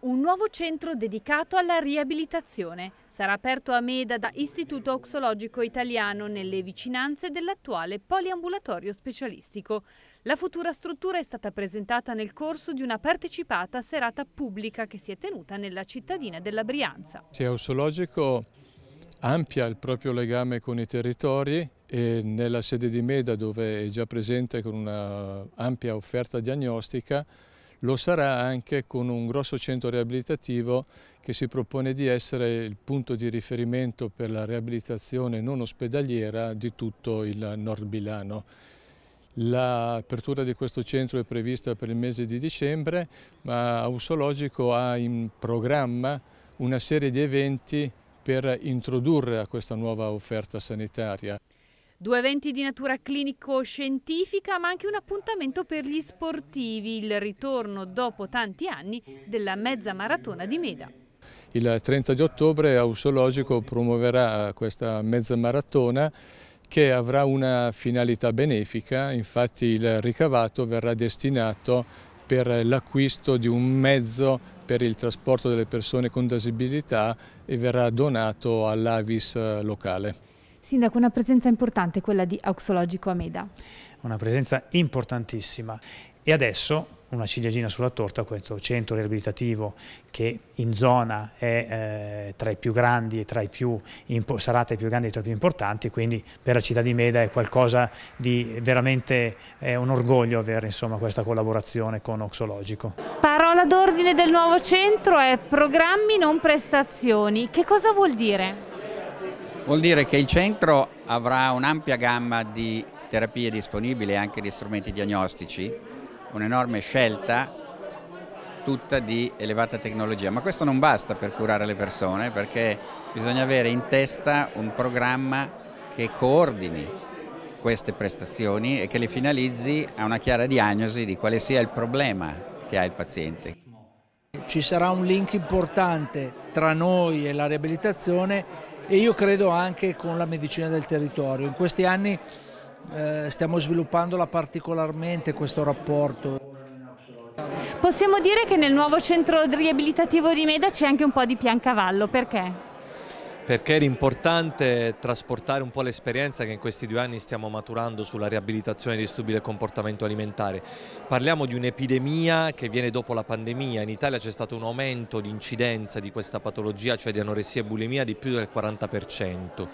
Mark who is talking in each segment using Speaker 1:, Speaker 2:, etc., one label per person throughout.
Speaker 1: un nuovo centro dedicato alla riabilitazione. Sarà aperto a Meda da Istituto Oxologico Italiano nelle vicinanze dell'attuale poliambulatorio specialistico. La futura struttura è stata presentata nel corso di una partecipata serata pubblica che si è tenuta nella cittadina della Brianza.
Speaker 2: Se Oxologico amplia il proprio legame con i territori e nella sede di Meda dove è già presente con un'ampia offerta diagnostica lo sarà anche con un grosso centro riabilitativo che si propone di essere il punto di riferimento per la riabilitazione non ospedaliera di tutto il nord Milano. L'apertura di questo centro è prevista per il mese di dicembre, ma Ausologico ha in programma una serie di eventi per introdurre a questa nuova offerta sanitaria.
Speaker 1: Due eventi di natura clinico-scientifica, ma anche un appuntamento per gli sportivi, il ritorno dopo tanti anni della mezza maratona di Meda.
Speaker 2: Il 30 di ottobre Ausologico promuoverà questa mezza maratona che avrà una finalità benefica, infatti il ricavato verrà destinato per l'acquisto di un mezzo per il trasporto delle persone con disabilità e verrà donato
Speaker 3: all'Avis eh, locale.
Speaker 1: Sindaco, una presenza importante quella di Auxologico Ameda.
Speaker 3: Una presenza importantissima e adesso una ciliegina sulla torta, questo centro riabilitativo che in zona è eh, tra i più grandi e tra i più, sarà tra i più grandi e tra i più importanti, quindi per la città di Meda è qualcosa di veramente eh, un orgoglio avere insomma, questa collaborazione con Oxologico.
Speaker 1: Parola d'ordine del nuovo centro è programmi non prestazioni, che cosa vuol dire?
Speaker 4: Vuol dire che il centro avrà un'ampia gamma di terapie disponibili e anche di strumenti diagnostici, un'enorme scelta tutta di elevata tecnologia, ma questo non basta per curare le persone perché bisogna avere in testa un programma che coordini queste prestazioni e che le finalizzi a una chiara diagnosi di quale sia il problema che ha il paziente. Ci sarà un link importante tra noi e la riabilitazione e io credo anche con la medicina del territorio. In questi anni eh, stiamo sviluppandola particolarmente questo rapporto.
Speaker 1: Possiamo dire che nel nuovo centro riabilitativo di Meda c'è anche un po' di piancavallo, perché?
Speaker 5: perché era importante trasportare un po' l'esperienza che in questi due anni stiamo maturando sulla riabilitazione dei disturbi del comportamento alimentare. Parliamo di un'epidemia che viene dopo la pandemia, in Italia c'è stato un aumento di incidenza di questa patologia, cioè di anoressia e bulimia, di più del 40%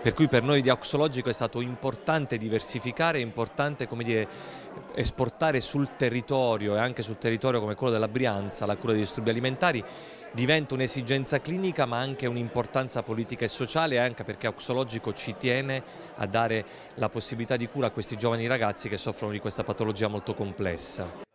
Speaker 5: per cui per noi di Auxologico è stato importante diversificare, è importante dire, esportare sul territorio e anche sul territorio come quello della Brianza la cura dei disturbi alimentari diventa un'esigenza clinica ma anche un'importanza politica e sociale anche perché Auxologico ci tiene a dare la possibilità di cura a questi giovani ragazzi che soffrono di questa patologia molto complessa.